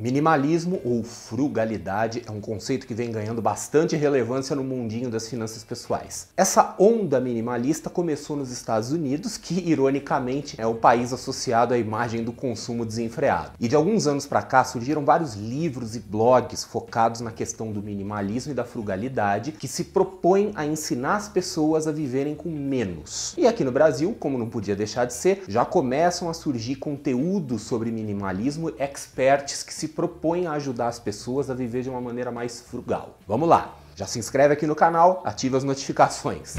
Minimalismo ou frugalidade é um conceito que vem ganhando bastante relevância no mundinho das finanças pessoais. Essa onda minimalista começou nos Estados Unidos, que ironicamente é o país associado à imagem do consumo desenfreado. E de alguns anos para cá surgiram vários livros e blogs focados na questão do minimalismo e da frugalidade, que se propõem a ensinar as pessoas a viverem com menos. E aqui no Brasil, como não podia deixar de ser, já começam a surgir conteúdos sobre minimalismo, experts que se propõe a ajudar as pessoas a viver de uma maneira mais frugal. Vamos lá! Já se inscreve aqui no canal, ativa as notificações.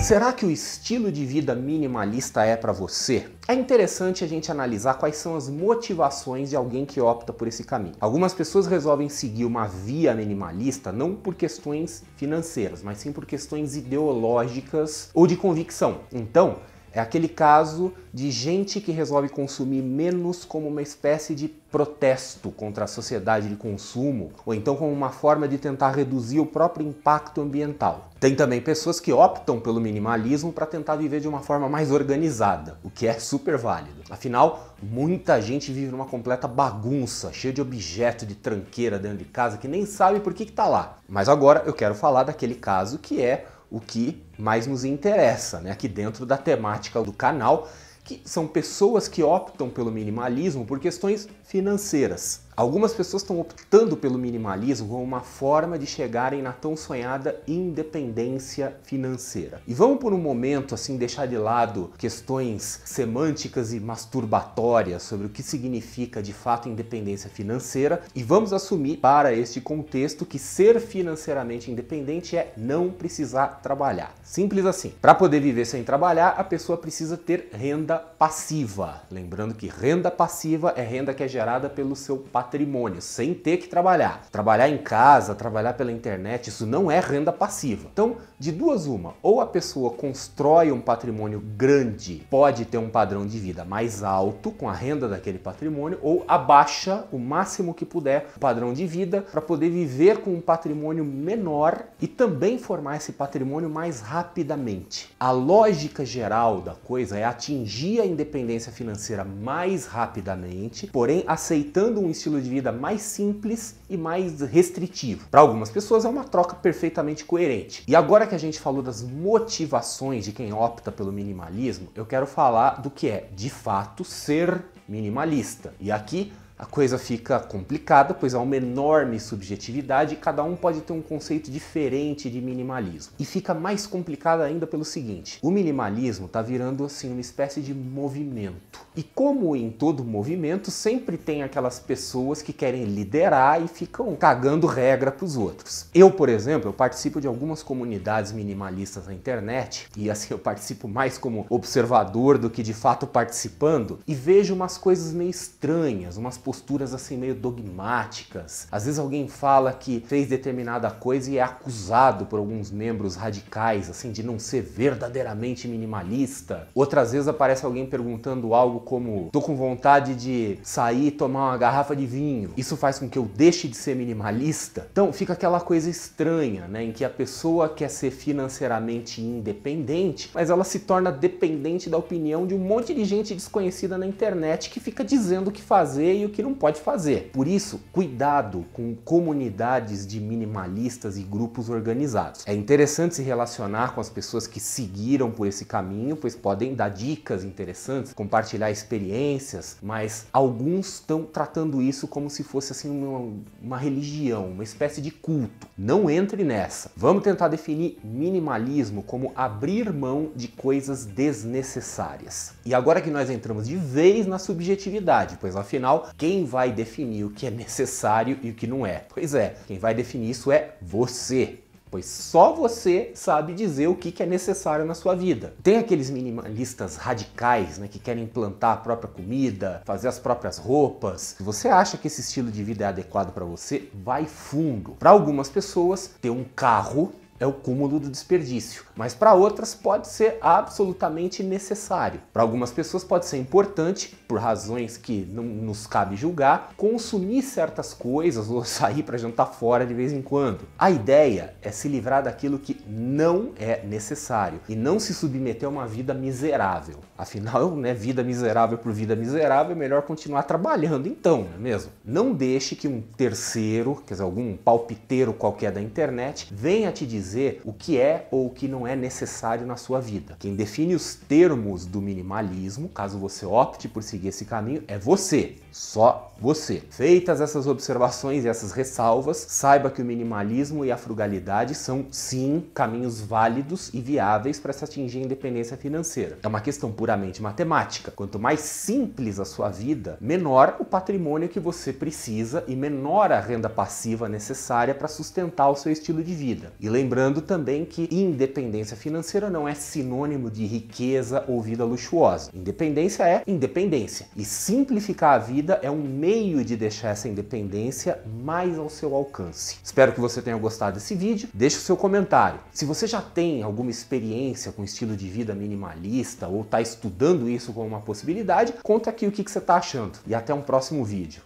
Será que o estilo de vida minimalista é para você? É interessante a gente analisar quais são as motivações de alguém que opta por esse caminho. Algumas pessoas resolvem seguir uma via minimalista não por questões financeiras, mas sim por questões ideológicas ou de convicção. Então, é aquele caso de gente que resolve consumir menos como uma espécie de protesto contra a sociedade de consumo, ou então como uma forma de tentar reduzir o próprio impacto ambiental. Tem também pessoas que optam pelo minimalismo para tentar viver de uma forma mais organizada, o que é super válido. Afinal, muita gente vive numa completa bagunça, cheia de objeto de tranqueira dentro de casa que nem sabe por que está lá. Mas agora eu quero falar daquele caso que é o que mais nos interessa, né? aqui dentro da temática do canal, que são pessoas que optam pelo minimalismo por questões financeiras. Algumas pessoas estão optando pelo minimalismo como uma forma de chegarem na tão sonhada independência financeira. E vamos por um momento assim deixar de lado questões semânticas e masturbatórias sobre o que significa de fato independência financeira e vamos assumir para este contexto que ser financeiramente independente é não precisar trabalhar. Simples assim. Para poder viver sem trabalhar, a pessoa precisa ter renda passiva. Lembrando que renda passiva é renda que é gerada pelo seu patrimônio patrimônio, sem ter que trabalhar. Trabalhar em casa, trabalhar pela internet, isso não é renda passiva. Então, de duas uma, ou a pessoa constrói um patrimônio grande, pode ter um padrão de vida mais alto com a renda daquele patrimônio, ou abaixa o máximo que puder o padrão de vida para poder viver com um patrimônio menor e também formar esse patrimônio mais rapidamente. A lógica geral da coisa é atingir a independência financeira mais rapidamente, porém aceitando um estilo estilo de vida mais simples e mais restritivo. Para algumas pessoas é uma troca perfeitamente coerente. E agora que a gente falou das motivações de quem opta pelo minimalismo, eu quero falar do que é, de fato, ser minimalista. E aqui a coisa fica complicada, pois há uma enorme subjetividade e cada um pode ter um conceito diferente de minimalismo. E fica mais complicada ainda pelo seguinte: o minimalismo está virando assim uma espécie de movimento. E como em todo movimento, sempre tem aquelas pessoas que querem liderar e ficam cagando regra para os outros. Eu, por exemplo, eu participo de algumas comunidades minimalistas na internet e assim eu participo mais como observador do que de fato participando e vejo umas coisas meio estranhas, umas posturas assim meio dogmáticas. Às vezes alguém fala que fez determinada coisa e é acusado por alguns membros radicais assim de não ser verdadeiramente minimalista. Outras vezes aparece alguém perguntando algo como: "Tô com vontade de sair e tomar uma garrafa de vinho". Isso faz com que eu deixe de ser minimalista? Então fica aquela coisa estranha, né, em que a pessoa quer ser financeiramente independente, mas ela se torna dependente da opinião de um monte de gente desconhecida na internet que fica dizendo o que fazer e o que que não pode fazer. Por isso, cuidado com comunidades de minimalistas e grupos organizados. É interessante se relacionar com as pessoas que seguiram por esse caminho, pois podem dar dicas interessantes, compartilhar experiências, mas alguns estão tratando isso como se fosse assim uma, uma religião, uma espécie de culto. Não entre nessa. Vamos tentar definir minimalismo como abrir mão de coisas desnecessárias. E agora que nós entramos de vez na subjetividade, pois afinal, quem quem vai definir o que é necessário e o que não é? Pois é, quem vai definir isso é você. Pois só você sabe dizer o que é necessário na sua vida. Tem aqueles minimalistas radicais, né, que querem plantar a própria comida, fazer as próprias roupas. Se você acha que esse estilo de vida é adequado para você, vai fundo. Para algumas pessoas, ter um carro é o cúmulo do desperdício, mas para outras pode ser absolutamente necessário. Para algumas pessoas pode ser importante, por razões que não nos cabe julgar, consumir certas coisas ou sair para jantar fora de vez em quando. A ideia é se livrar daquilo que não é necessário e não se submeter a uma vida miserável. Afinal, né, vida miserável por vida miserável, é melhor continuar trabalhando então, não é mesmo? Não deixe que um terceiro, quer dizer, algum palpiteiro qualquer da internet, venha te dizer dizer o que é ou o que não é necessário na sua vida. Quem define os termos do minimalismo, caso você opte por seguir esse caminho, é você, só você. Feitas essas observações e essas ressalvas, saiba que o minimalismo e a frugalidade são sim caminhos válidos e viáveis para se atingir a independência financeira. É uma questão puramente matemática. Quanto mais simples a sua vida, menor o patrimônio que você precisa e menor a renda passiva necessária para sustentar o seu estilo de vida. E lembrando lembrando também que independência financeira não é sinônimo de riqueza ou vida luxuosa. Independência é independência. E simplificar a vida é um meio de deixar essa independência mais ao seu alcance. Espero que você tenha gostado desse vídeo. Deixe o seu comentário. Se você já tem alguma experiência com estilo de vida minimalista ou está estudando isso como uma possibilidade, conta aqui o que, que você está achando. E até um próximo vídeo.